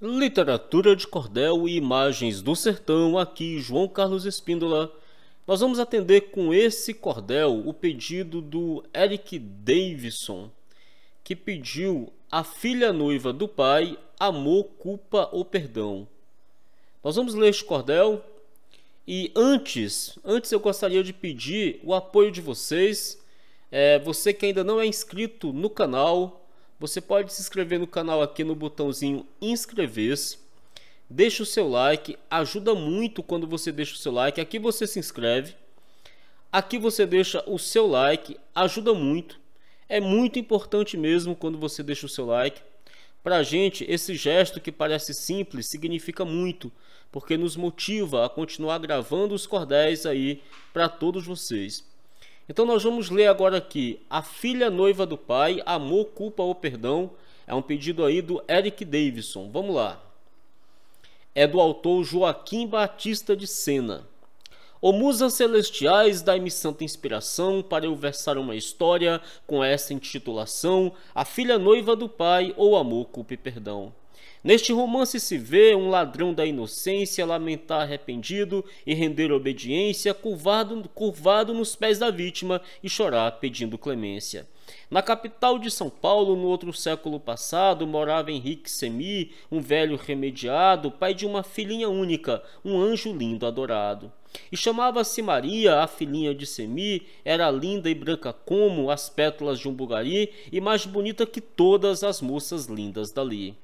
Literatura de cordel e imagens do sertão, aqui João Carlos Espíndola. Nós vamos atender com esse cordel o pedido do Eric Davidson, que pediu a filha noiva do pai, amor, culpa ou perdão. Nós vamos ler este cordel e antes, antes eu gostaria de pedir o apoio de vocês. É, você que ainda não é inscrito no canal, você pode se inscrever no canal aqui no botãozinho inscrever-se. Deixa o seu like, ajuda muito quando você deixa o seu like. Aqui você se inscreve. Aqui você deixa o seu like, ajuda muito. É muito importante mesmo quando você deixa o seu like. Para a gente, esse gesto que parece simples significa muito, porque nos motiva a continuar gravando os cordéis aí para todos vocês. Então nós vamos ler agora aqui A Filha Noiva do Pai, Amor, Culpa ou Perdão. É um pedido aí do Eric Davidson. Vamos lá. É do autor Joaquim Batista de Sena. Ô musas celestiais, dai-me santa inspiração para eu versar uma história com essa intitulação: A Filha Noiva do Pai ou Amor, Culpa e Perdão. Neste romance se vê um ladrão da inocência lamentar arrependido e render obediência, curvado, curvado nos pés da vítima e chorar pedindo clemência. Na capital de São Paulo, no outro século passado, morava Henrique Semi, um velho remediado, pai de uma filhinha única, um anjo lindo adorado. E chamava-se Maria, a filhinha de Semi, era linda e branca como as pétalas de um bugari e mais bonita que todas as moças lindas dali.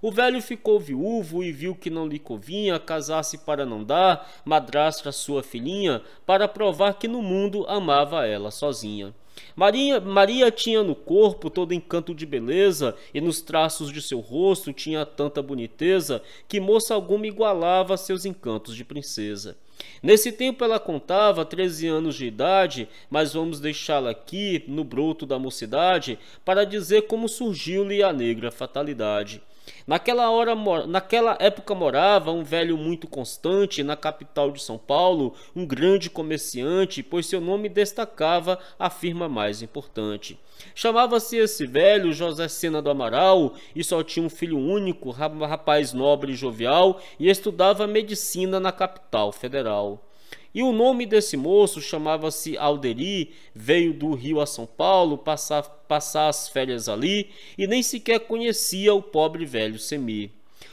O velho ficou viúvo e viu que não lhe convinha casar-se para não dar madrastra sua filhinha, para provar que no mundo amava ela sozinha. Maria, Maria tinha no corpo todo encanto de beleza, e nos traços de seu rosto tinha tanta boniteza que moça alguma igualava seus encantos de princesa. Nesse tempo ela contava 13 anos de idade, mas vamos deixá-la aqui, no broto da mocidade, para dizer como surgiu-lhe a negra fatalidade. Naquela hora, naquela época morava um velho muito constante na capital de São Paulo, um grande comerciante, pois seu nome destacava a firma mais importante. Chamava-se esse velho José Sena do Amaral e só tinha um filho único, rapaz nobre e jovial, e estudava medicina na capital federal. E o nome desse moço chamava-se Alderi, veio do Rio a São Paulo passar, passar as férias ali e nem sequer conhecia o pobre velho Semir.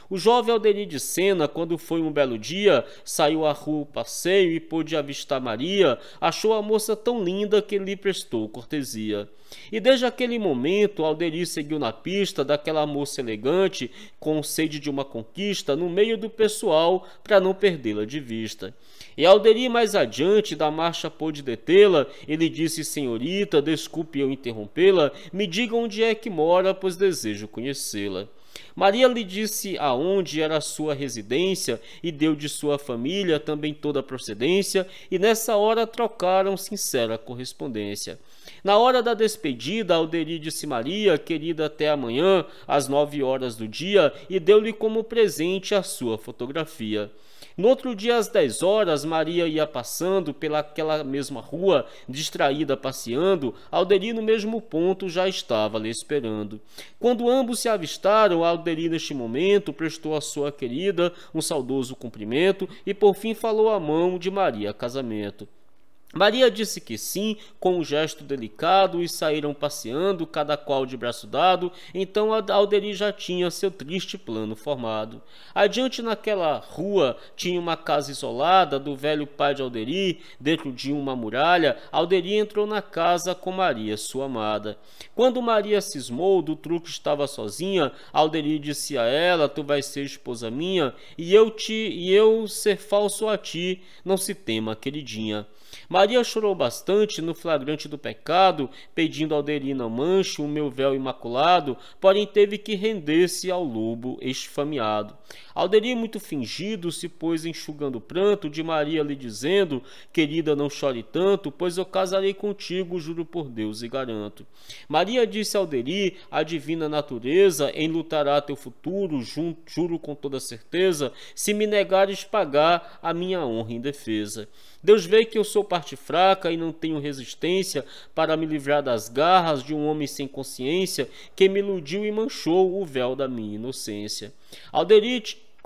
O jovem Alderi de Sena, quando foi um belo dia, saiu à rua o passeio e pôde avistar Maria, achou a moça tão linda que lhe prestou cortesia. E desde aquele momento, Alderi seguiu na pista daquela moça elegante, com sede de uma conquista, no meio do pessoal, para não perdê-la de vista. E Alderi mais adiante da marcha pôde detê-la. Ele disse: Senhorita, desculpe eu interrompê-la, me diga onde é que mora, pois desejo conhecê-la. Maria lhe disse aonde era sua residência e deu de sua família também toda a procedência, e nessa hora trocaram sincera correspondência. Na hora da despedida, Alderi disse Maria, querida até amanhã, às nove horas do dia, e deu-lhe como presente a sua fotografia. No outro dia, às 10 horas, Maria ia passando pelaquela mesma rua, distraída passeando, Alderi no mesmo ponto já estava lhe esperando. Quando ambos se avistaram, Alderi neste momento prestou à sua querida um saudoso cumprimento e por fim falou à mão de Maria Casamento. Maria disse que sim, com um gesto delicado, e saíram passeando, cada qual de braço dado. Então Alderi já tinha seu triste plano formado. Adiante naquela rua tinha uma casa isolada do velho pai de Alderi, dentro de uma muralha. Alderi entrou na casa com Maria, sua amada. Quando Maria cismou do truque estava sozinha, Alderi disse a ela: Tu vais ser esposa minha, e eu te e eu ser falso a ti. Não se tema, queridinha. Maria chorou bastante no flagrante do pecado, pedindo ao Alderina Mancho o meu véu imaculado, porém teve que render-se ao lobo esfameado. Alderi, muito fingido, se pôs enxugando o pranto de Maria, lhe dizendo: Querida, não chore tanto, pois eu casarei contigo, juro por Deus e garanto. Maria disse a Alderi: A divina natureza enlutará teu futuro, juro com toda certeza, se me negares pagar a minha honra em defesa. Deus vê que eu sou parte fraca e não tenho resistência para me livrar das garras de um homem sem consciência que me iludiu e manchou o véu da minha inocência. Alderi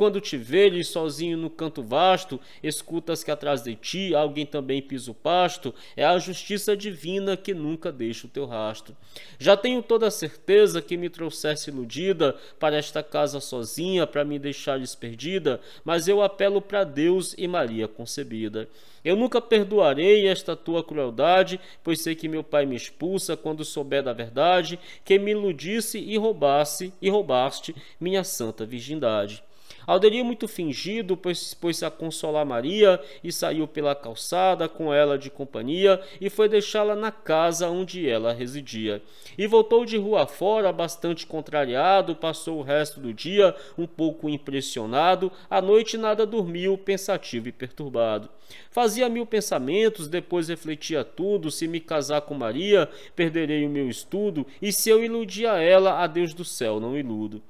quando te veres sozinho no canto vasto, escutas que atrás de ti alguém também pisa o pasto, é a justiça divina que nunca deixa o teu rastro. Já tenho toda a certeza que me trouxesse iludida para esta casa sozinha, para me deixares perdida, mas eu apelo para Deus e Maria concebida. Eu nunca perdoarei esta tua crueldade, pois sei que meu pai me expulsa quando souber da verdade, que me iludisse e roubasse e roubaste minha santa virgindade. Alderia é muito fingido, pois se a consolar Maria e saiu pela calçada com ela de companhia e foi deixá-la na casa onde ela residia. E voltou de rua fora, bastante contrariado, passou o resto do dia um pouco impressionado, à noite nada dormiu, pensativo e perturbado. Fazia mil pensamentos, depois refletia tudo: se me casar com Maria, perderei o meu estudo, e se eu iludia a ela, a Deus do céu não iludo.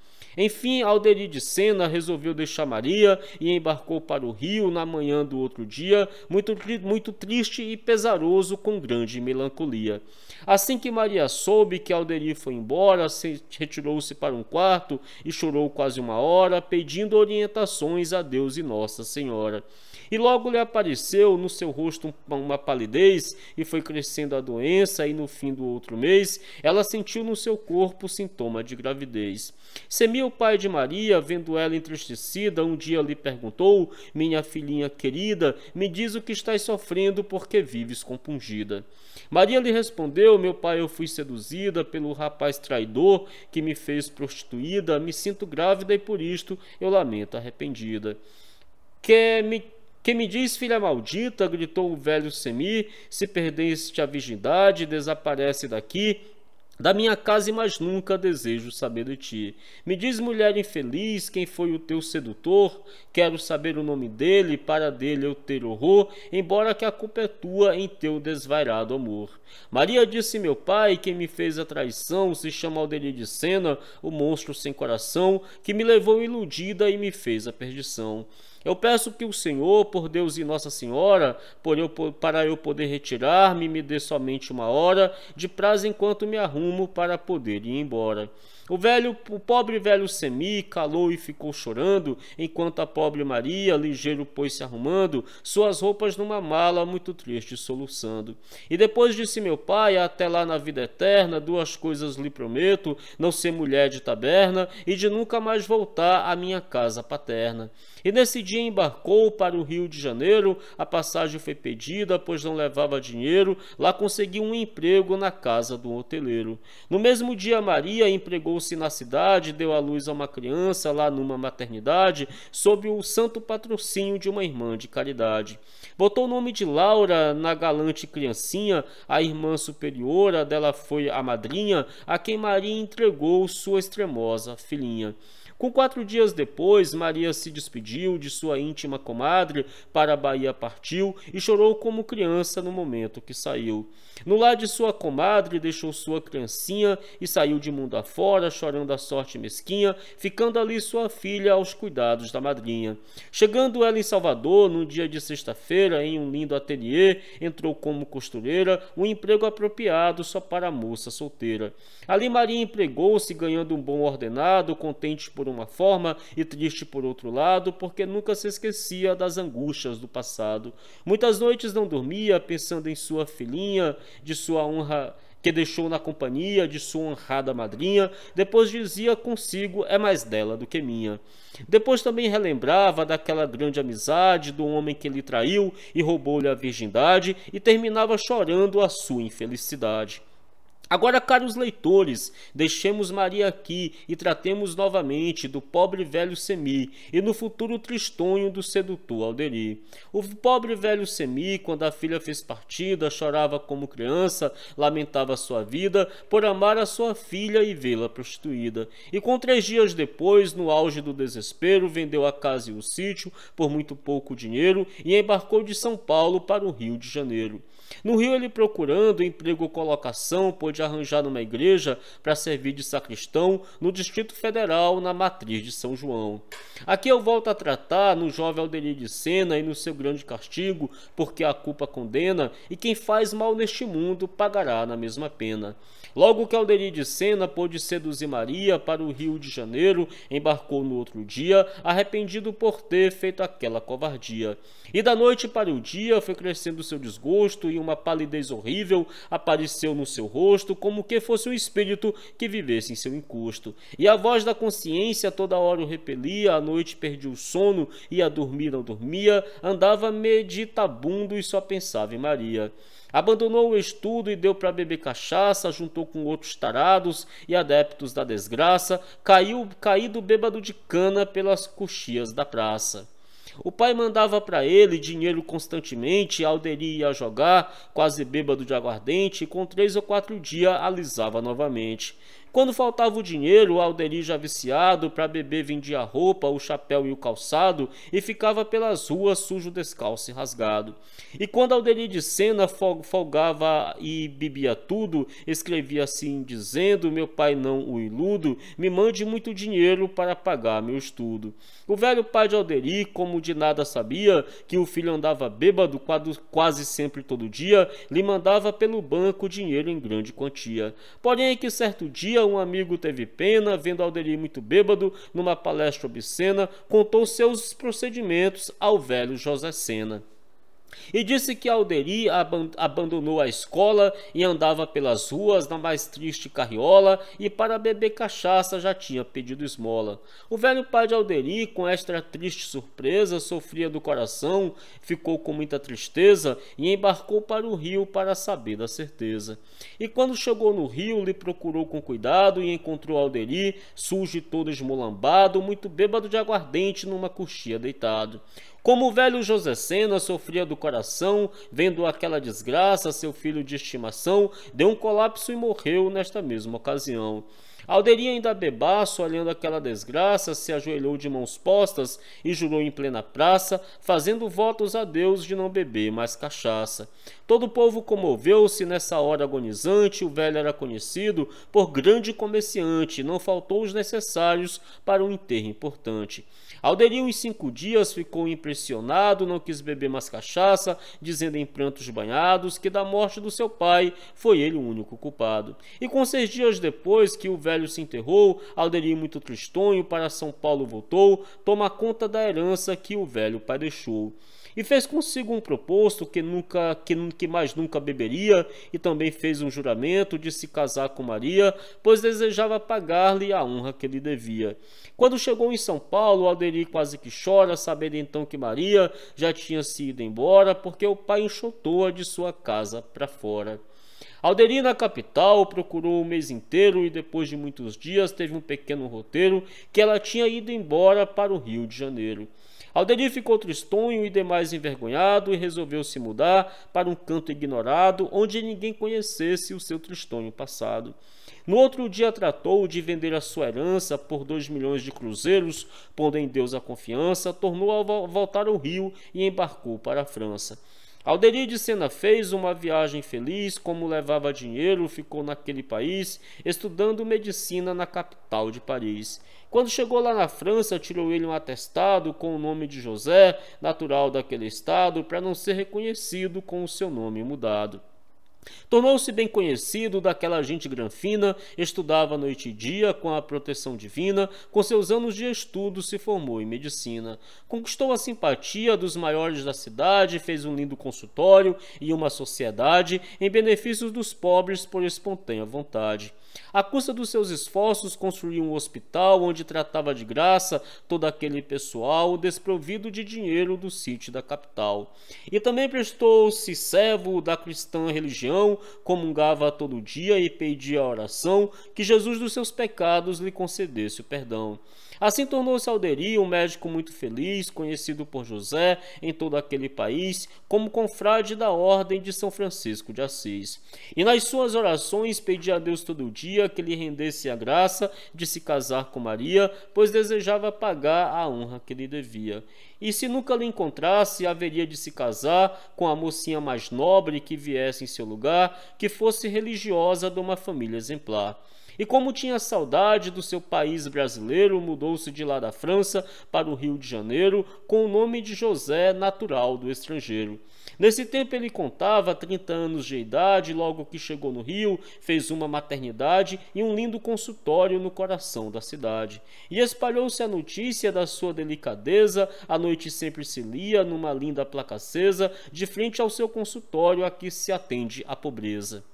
Enfim, Alderi de Sena resolveu deixar Maria e embarcou para o Rio na manhã do outro dia, muito, muito triste e pesaroso, com grande melancolia. Assim que Maria soube que Alderi foi embora, retirou-se para um quarto e chorou quase uma hora, pedindo orientações a Deus e Nossa Senhora. E logo lhe apareceu no seu rosto uma palidez e foi crescendo a doença, e no fim do outro mês ela sentiu no seu corpo sintoma de gravidez. Semia o pai de Maria, vendo ela entristecida, um dia lhe perguntou: Minha filhinha querida, me diz o que estás sofrendo porque vives compungida. Maria lhe respondeu: Meu pai, eu fui seduzida pelo rapaz traidor que me fez prostituída, me sinto grávida e por isto eu lamento arrependida. Quer me que me diz, filha maldita, gritou o velho Semi, se perdeste a virgindade, desaparece daqui, da minha casa e mais nunca desejo saber de ti. Me diz, mulher infeliz, quem foi o teu sedutor? Quero saber o nome dele, para dele eu ter horror, embora que a culpa é tua em teu desvairado amor. Maria disse, meu pai, quem me fez a traição se chama Alderir de Sena, o monstro sem coração, que me levou iludida e me fez a perdição. Eu peço que o Senhor, por Deus e Nossa Senhora, por eu, por, para eu poder retirar-me, me dê somente uma hora de prazo enquanto me arrumo para poder ir embora. O velho, o pobre velho Semi calou e ficou chorando, enquanto a pobre Maria, ligeiro, pôs se arrumando, suas roupas numa mala, muito triste, soluçando. E depois disse meu pai, até lá na vida eterna, duas coisas lhe prometo, não ser mulher de taberna e de nunca mais voltar à minha casa paterna. E nesse dia embarcou para o Rio de Janeiro, a passagem foi pedida, pois não levava dinheiro, lá conseguiu um emprego na casa do hoteleiro. No mesmo dia Maria empregou se na cidade, deu à luz a uma criança lá numa maternidade, sob o santo patrocínio de uma irmã de caridade. Botou o nome de Laura na galante criancinha, a irmã superiora dela foi a madrinha, a quem Maria entregou sua extremosa filhinha. Com quatro dias depois, Maria se despediu de sua íntima comadre, para a Bahia partiu e chorou como criança no momento que saiu. No lar de sua comadre, deixou sua criancinha e saiu de mundo afora, chorando a sorte mesquinha, ficando ali sua filha aos cuidados da madrinha. Chegando ela em Salvador, num dia de sexta-feira, em um lindo ateliê, entrou como costureira, um emprego apropriado só para a moça solteira. Ali Maria empregou-se, ganhando um bom ordenado, contente por uma forma e triste por outro lado, porque nunca se esquecia das angústias do passado. Muitas noites não dormia pensando em sua filhinha, de sua honra que deixou na companhia de sua honrada madrinha, depois dizia consigo é mais dela do que minha. Depois também relembrava daquela grande amizade do homem que lhe traiu e roubou-lhe a virgindade e terminava chorando a sua infelicidade. Agora, caros leitores, deixemos Maria aqui e tratemos novamente do pobre velho Semi e no futuro tristonho do sedutor Alderi. O pobre velho Semi, quando a filha fez partida, chorava como criança, lamentava sua vida por amar a sua filha e vê-la prostituída. E com três dias depois, no auge do desespero, vendeu a casa e o sítio por muito pouco dinheiro e embarcou de São Paulo para o Rio de Janeiro. No Rio, ele procurando emprego ou colocação, pôde arranjar numa igreja para servir de sacristão no Distrito Federal, na matriz de São João. Aqui eu volto a tratar no jovem Alderir de Sena e no seu grande castigo, porque a culpa condena e quem faz mal neste mundo pagará na mesma pena. Logo que Alderir de Sena pôde seduzir Maria para o Rio de Janeiro, embarcou no outro dia, arrependido por ter feito aquela covardia. E da noite para o dia foi crescendo seu desgosto e uma palidez horrível apareceu no seu rosto, como que fosse um espírito que vivesse em seu encosto. E a voz da consciência toda hora o repelia, à noite perdia o sono, e a dormir, não dormia, andava meditabundo e só pensava em Maria. Abandonou o estudo e deu para beber cachaça, juntou com outros tarados e adeptos da desgraça, caiu caído bêbado de cana pelas coxias da praça. O pai mandava para ele dinheiro constantemente, Alderi ia jogar, quase bêbado de aguardente, e com três ou quatro dias alisava novamente. Quando faltava o dinheiro, o Alderi já viciado para beber vendia a roupa, o chapéu e o calçado e ficava pelas ruas sujo, descalço e rasgado. E quando Alderi de cena folgava e bebia tudo, escrevia assim dizendo: "Meu pai não o iludo, me mande muito dinheiro para pagar meu estudo". O velho pai de Alderi, como de nada sabia que o filho andava bêbado quase sempre todo dia, lhe mandava pelo banco dinheiro em grande quantia. Porém que certo dia dia, um amigo teve pena, vendo Alderi muito bêbado, numa palestra obscena, contou seus procedimentos ao velho José Sena. E disse que Alderi abandonou a escola e andava pelas ruas na mais triste carriola e para beber cachaça já tinha pedido esmola. O velho pai de Alderi, com esta triste surpresa, sofria do coração, ficou com muita tristeza e embarcou para o rio para saber da certeza. E quando chegou no rio, lhe procurou com cuidado e encontrou Alderi, sujo e todo esmolambado, muito bêbado de aguardente numa coxia deitado. Como o velho José Sena sofria do coração, vendo aquela desgraça, seu filho de estimação deu um colapso e morreu nesta mesma ocasião. Alderia ainda bebaço, olhando aquela desgraça, se ajoelhou de mãos postas e jurou em plena praça, fazendo votos a Deus de não beber mais cachaça. Todo o povo comoveu-se nessa hora agonizante. O velho era conhecido por grande comerciante, não faltou os necessários para um enterro importante. Alderia em cinco dias, ficou impressionado, não quis beber mais cachaça, dizendo em prantos banhados que da morte do seu pai foi ele o único culpado. E com seis dias depois que o velho velho se enterrou, Alderi muito tristonho para São Paulo voltou, toma conta da herança que o velho pai deixou. E fez consigo um proposto que nunca que, que mais nunca beberia, e também fez um juramento de se casar com Maria, pois desejava pagar-lhe a honra que lhe devia. Quando chegou em São Paulo, Alderi quase que chora, sabendo então que Maria já tinha se ido embora, porque o pai enxotou-a de sua casa para fora. Alderi na capital procurou o mês inteiro e depois de muitos dias teve um pequeno roteiro que ela tinha ido embora para o Rio de Janeiro. Alderi ficou tristonho e demais envergonhado e resolveu se mudar para um canto ignorado onde ninguém conhecesse o seu tristonho passado. No outro dia tratou de vender a sua herança por dois milhões de cruzeiros, pondo em Deus a confiança, tornou a voltar ao Rio e embarcou para a França. Alderi de Sena fez uma viagem feliz, como levava dinheiro, ficou naquele país, estudando medicina na capital de Paris. Quando chegou lá na França, tirou ele um atestado com o nome de José, natural daquele estado, para não ser reconhecido com o seu nome mudado. Tornou-se bem conhecido daquela gente granfina, estudava noite e dia com a proteção divina, com seus anos de estudo se formou em medicina. Conquistou a simpatia dos maiores da cidade, fez um lindo consultório e uma sociedade em benefício dos pobres por espontânea vontade. A custa dos seus esforços, construiu um hospital onde tratava de graça todo aquele pessoal desprovido de dinheiro do sítio da capital. E também prestou-se servo da cristã religião religião, comungava todo dia e pedia a oração que Jesus dos seus pecados lhe concedesse o perdão. Assim tornou-se Alderi um médico muito feliz, conhecido por José em todo aquele país como confrade da Ordem de São Francisco de Assis. E nas suas orações pedia a Deus todo dia que lhe rendesse a graça de se casar com Maria, pois desejava pagar a honra que lhe devia. E se nunca lhe encontrasse, haveria de se casar com a mocinha mais nobre que viesse em seu lugar, que fosse religiosa de uma família exemplar. E como tinha saudade do seu país brasileiro, mudou-se de lá da França para o Rio de Janeiro com o nome de José, natural do estrangeiro. Nesse tempo ele contava 30 anos de idade, logo que chegou no Rio, fez uma maternidade e um lindo consultório no coração da cidade. E espalhou-se a notícia da sua delicadeza, a noite sempre se lia numa linda placa acesa, de frente ao seu consultório a que se atende a pobreza.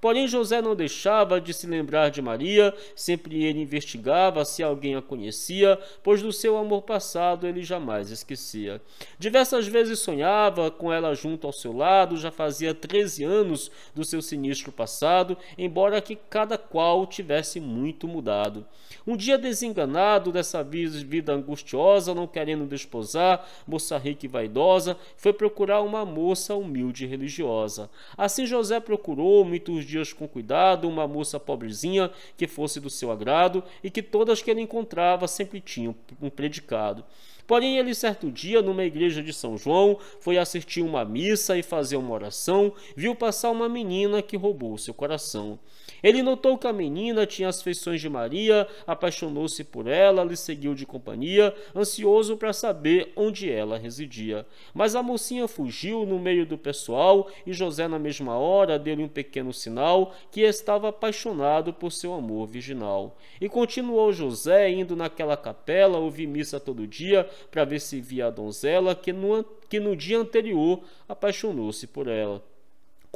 Porém, José não deixava de se lembrar de Maria, sempre ele investigava se alguém a conhecia, pois do seu amor passado ele jamais esquecia. Diversas vezes sonhava com ela junto ao seu lado, já fazia 13 anos do seu sinistro passado, embora que cada qual tivesse muito mudado. Um dia desenganado dessa vida angustiosa, não querendo desposar, moça rica e vaidosa, foi procurar uma moça humilde e religiosa. Assim José procurou muitos dias com cuidado, uma moça pobrezinha que fosse do seu agrado e que todas que ele encontrava sempre tinham um predicado. Porém, ele certo dia, numa igreja de São João, foi assistir uma missa e fazer uma oração, viu passar uma menina que roubou seu coração. Ele notou que a menina tinha as feições de Maria, apaixonou-se por ela, lhe seguiu de companhia, ansioso para saber onde ela residia. Mas a mocinha fugiu no meio do pessoal e José, na mesma hora, deu-lhe um pequeno sinal que estava apaixonado por seu amor virginal. E continuou José indo naquela capela, ouvir missa todo dia para ver se via a donzela que no, que no dia anterior apaixonou-se por ela.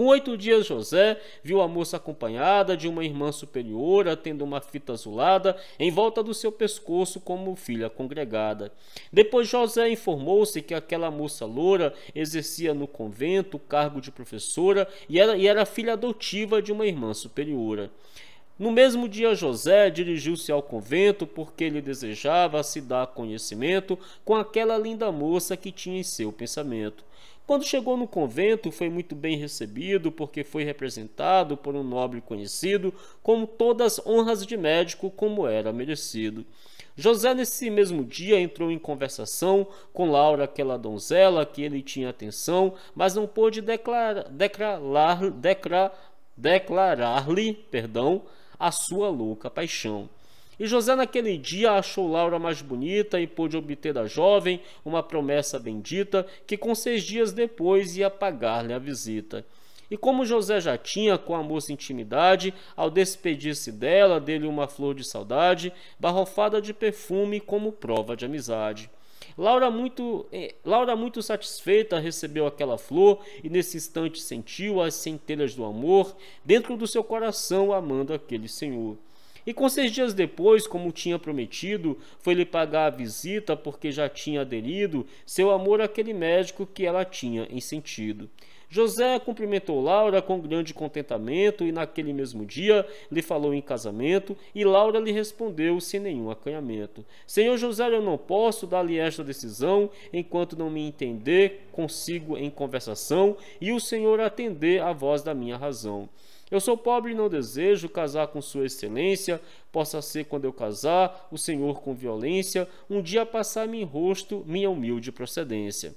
Com oito dias, José viu a moça acompanhada de uma irmã superiora, tendo uma fita azulada em volta do seu pescoço como filha congregada. Depois, José informou-se que aquela moça loura exercia no convento o cargo de professora e era, e era filha adotiva de uma irmã superiora. No mesmo dia, José dirigiu-se ao convento porque ele desejava se dar conhecimento com aquela linda moça que tinha em seu pensamento. Quando chegou no convento, foi muito bem recebido, porque foi representado por um nobre conhecido, com todas as honras de médico, como era merecido. José, nesse mesmo dia, entrou em conversação com Laura, aquela donzela que ele tinha atenção, mas não pôde declarar, declarar, declarar declarar-lhe, perdão, a sua louca paixão. E José naquele dia achou Laura mais bonita e pôde obter da jovem uma promessa bendita que com seis dias depois ia pagar-lhe a visita. E como José já tinha com a moça intimidade, ao despedir-se dela, dele uma flor de saudade, barrofada de perfume como prova de amizade. Laura muito, eh, Laura muito satisfeita recebeu aquela flor e nesse instante sentiu as centelhas do amor dentro do seu coração amando aquele senhor. E com seis dias depois, como tinha prometido, foi-lhe pagar a visita porque já tinha aderido seu amor àquele médico que ela tinha em sentido. José cumprimentou Laura com grande contentamento e naquele mesmo dia lhe falou em casamento e Laura lhe respondeu sem nenhum acanhamento. Senhor José, eu não posso dar-lhe esta decisão enquanto não me entender consigo em conversação e o Senhor atender à voz da minha razão. Eu sou pobre e não desejo casar com Sua Excelência, possa ser quando eu casar, o Senhor com violência, um dia passar-me em rosto minha humilde procedência.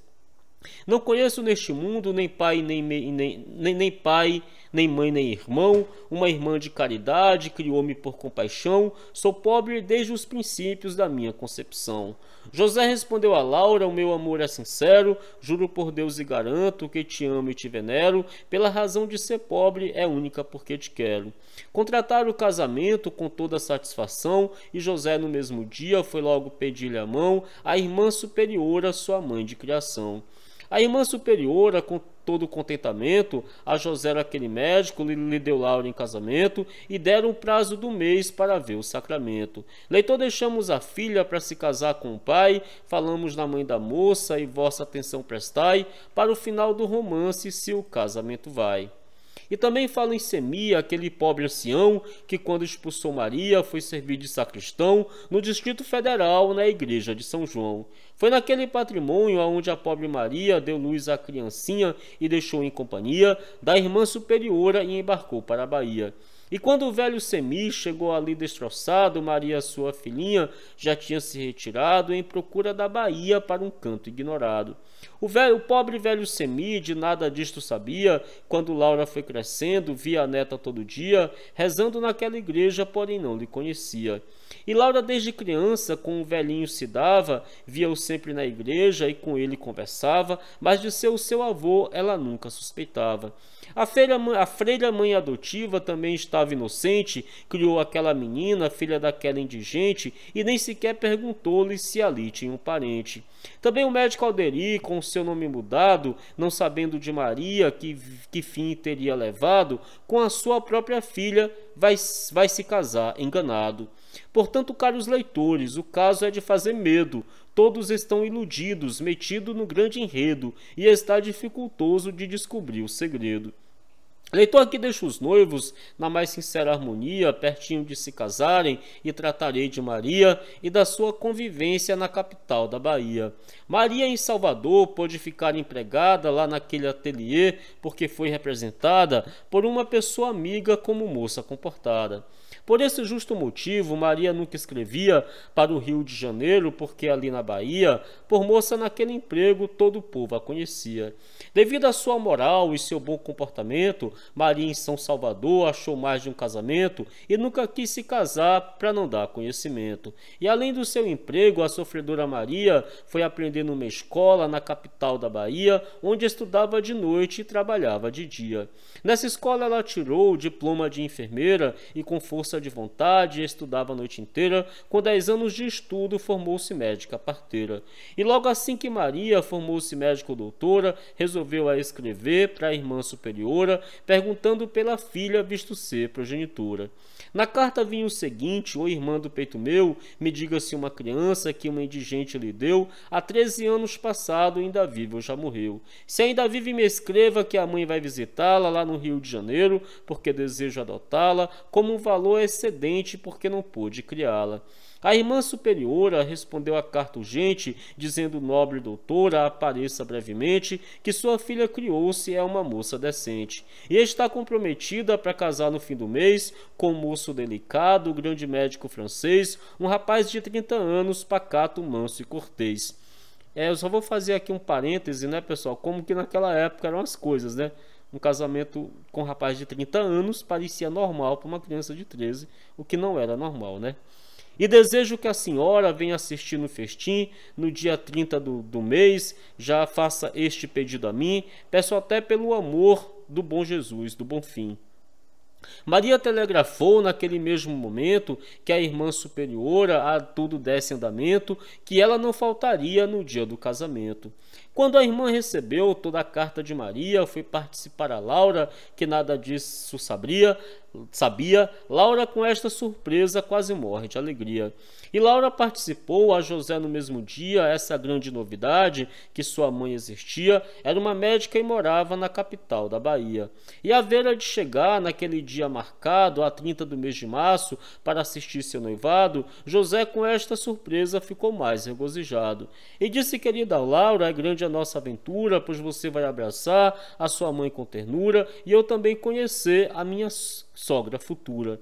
Não conheço neste mundo nem pai, nem, nem, nem, nem, pai, nem mãe, nem irmão. Uma irmã de caridade criou-me por compaixão. Sou pobre desde os princípios da minha concepção. José respondeu a Laura: O meu amor é sincero, juro por Deus e garanto que te amo e te venero, pela razão de ser pobre é única porque te quero. Contrataram o casamento com toda satisfação e José, no mesmo dia, foi logo pedir-lhe a mão à irmã superiora, sua mãe de criação. A irmã superiora, com todo o contentamento, a José era aquele médico, lhe deu Laura em casamento e deram o prazo do mês para ver o sacramento. Leitor, deixamos a filha para se casar com o pai, falamos na mãe da moça e vossa atenção prestai para o final do romance se o casamento vai. E também falo em Semia, aquele pobre ancião que, quando expulsou Maria, foi servir de sacristão no Distrito Federal, na Igreja de São João. Foi naquele patrimônio onde a pobre Maria deu luz à criancinha e deixou em companhia da irmã superiora e embarcou para a Bahia. E quando o velho Semi chegou ali destroçado, Maria, sua filhinha, já tinha se retirado em procura da Bahia para um canto ignorado. O, velho, o pobre velho Semi de nada disto sabia, quando Laura foi crescendo, via a neta todo dia, rezando naquela igreja, porém não lhe conhecia. E Laura, desde criança, com o velhinho se dava, via-o sempre na igreja e com ele conversava, mas de ser o seu avô ela nunca suspeitava. A, feira, a freira mãe adotiva também estava inocente, criou aquela menina, filha daquela indigente, e nem sequer perguntou-lhe se ali tinha um parente. Também o médico Alderi, com seu nome mudado, não sabendo de Maria que, que fim teria levado, com a sua própria filha, vai, vai se casar enganado. Portanto, caros leitores, o caso é de fazer medo. Todos estão iludidos, metidos no grande enredo, e está dificultoso de descobrir o segredo. Leitor que deixa os noivos na mais sincera harmonia, pertinho de se casarem, e tratarei de Maria e da sua convivência na capital da Bahia. Maria em Salvador pôde ficar empregada lá naquele ateliê porque foi representada por uma pessoa amiga como moça comportada. Por esse justo motivo, Maria nunca escrevia para o Rio de Janeiro, porque ali na Bahia, por moça naquele emprego, todo o povo a conhecia. Devido à sua moral e seu bom comportamento, Maria em São Salvador achou mais de um casamento e nunca quis se casar para não dar conhecimento. E além do seu emprego, a sofredora Maria foi aprender numa escola na capital da Bahia, onde estudava de noite e trabalhava de dia. Nessa escola ela tirou o diploma de enfermeira e com força força de vontade, estudava a noite inteira. Com 10 anos de estudo, formou-se médica parteira. E logo assim que Maria formou-se médico doutora, resolveu a escrever para a irmã superiora, perguntando pela filha, visto ser progenitora. Na carta vinha o seguinte: Ô irmã do peito meu, me diga se uma criança que uma indigente lhe deu, há 13 anos passado, ainda vive ou já morreu. Se ainda vive, me escreva que a mãe vai visitá-la lá no Rio de Janeiro, porque desejo adotá-la como um valor excedente porque não pôde criá-la. A irmã superiora respondeu à carta urgente, dizendo nobre doutora, apareça brevemente, que sua filha criou-se e é uma moça decente, e está comprometida para casar no fim do mês com um moço delicado, grande médico francês, um rapaz de 30 anos, pacato, manso e cortês. É, eu só vou fazer aqui um parêntese, né, pessoal? Como que naquela época eram as coisas, né? Um casamento com um rapaz de 30 anos parecia normal para uma criança de 13, o que não era normal, né? E desejo que a senhora venha assistir no festim no dia 30 do, do mês. Já faça este pedido a mim. Peço até pelo amor do bom Jesus, do bom fim. Maria telegrafou naquele mesmo momento que a irmã superiora a tudo desse andamento, que ela não faltaria no dia do casamento. Quando a irmã recebeu toda a carta de Maria, foi participar a Laura, que nada disso sabia, sabia. Laura, com esta surpresa, quase morre de alegria. E Laura participou a José no mesmo dia, essa é grande novidade que sua mãe existia, era uma médica e morava na capital da Bahia. E a vera de chegar naquele dia marcado, a 30 do mês de março, para assistir seu noivado, José, com esta surpresa, ficou mais regozijado. E disse, querida Laura, é grande a nossa aventura, pois você vai abraçar a sua mãe com ternura e eu também conhecer a minha sogra futura.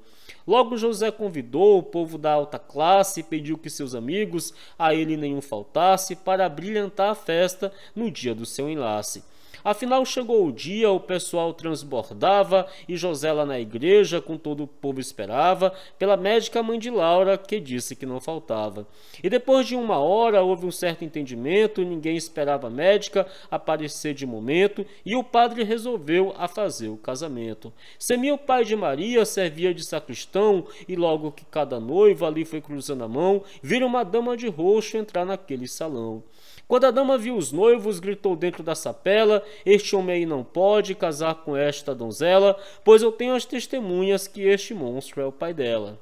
Logo José convidou o povo da alta classe e pediu que seus amigos a ele nenhum faltasse para brilhantar a festa no dia do seu enlace. Afinal, chegou o dia, o pessoal transbordava e José lá na igreja, com todo o povo esperava, pela médica mãe de Laura, que disse que não faltava. E depois de uma hora houve um certo entendimento, ninguém esperava a médica aparecer de momento e o padre resolveu a fazer o casamento. Semia, o pai de Maria, servia de sacristão e logo que cada noiva ali foi cruzando a mão, vira uma dama de roxo entrar naquele salão. Quando a dama viu os noivos, gritou dentro da sapela: Este homem aí não pode casar com esta donzela, pois eu tenho as testemunhas que este monstro é o pai dela.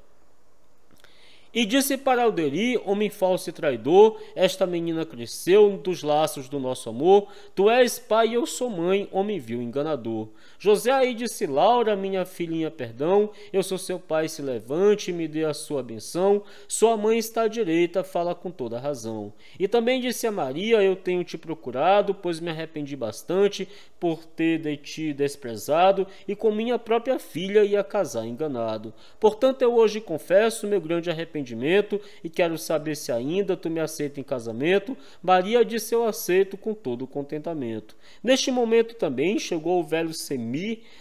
E disse para Alderi, homem falso e traidor: Esta menina cresceu dos laços do nosso amor. Tu és pai e eu sou mãe, homem vil enganador. José aí disse: Laura, minha filhinha, perdão, eu sou seu pai, se levante e me dê a sua benção. Sua mãe está à direita, fala com toda a razão. E também disse a Maria: Eu tenho te procurado, pois me arrependi bastante por ter de ti desprezado e com minha própria filha ia casar enganado. Portanto, eu hoje confesso meu grande arrependimento e quero saber se ainda tu me aceita em casamento. Maria disse: Eu aceito com todo contentamento. Neste momento também chegou o velho Semir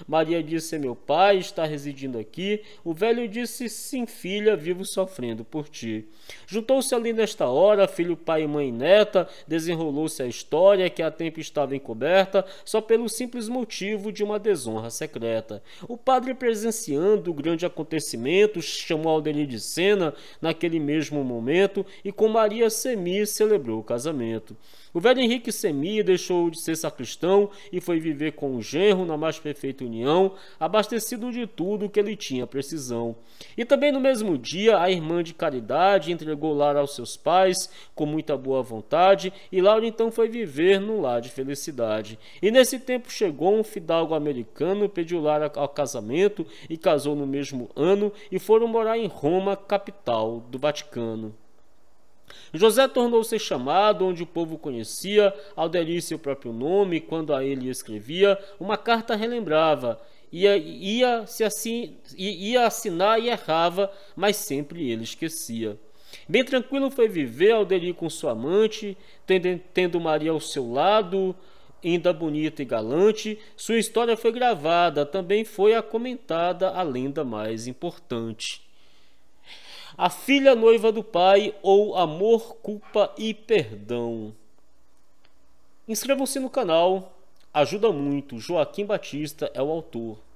Maria disse: Meu pai está residindo aqui. O velho disse: Sim, filha, vivo sofrendo por ti. Juntou-se ali nesta hora, filho, pai, mãe e neta. Desenrolou-se a história que há tempo estava encoberta, só pelo simples motivo de uma desonra secreta. O padre, presenciando o grande acontecimento, chamou Aldeni de Sena naquele mesmo momento e com Maria Semi celebrou o casamento. O velho Henrique Semia deixou de ser sacristão e foi viver com o genro na mais perfeita união, abastecido de tudo que ele tinha precisão. E também no mesmo dia, a irmã de caridade entregou lar aos seus pais com muita boa vontade e Laura então foi viver no lar de felicidade. E nesse tempo chegou um fidalgo americano, pediu lar ao casamento e casou no mesmo ano e foram morar em Roma, capital do Vaticano. José tornou-se chamado, onde o povo conhecia, ao delir seu próprio nome, quando a ele escrevia, uma carta relembrava, ia, ia, se assin, ia assinar e errava, mas sempre ele esquecia. Bem tranquilo foi viver ao delir com sua amante, tendo, tendo Maria ao seu lado, ainda bonita e galante, sua história foi gravada, também foi a comentada a lenda mais importante a filha noiva do Pai ou Amor, Culpa e Perdão. Inscrevam-se no canal, ajuda muito. Joaquim Batista é o autor.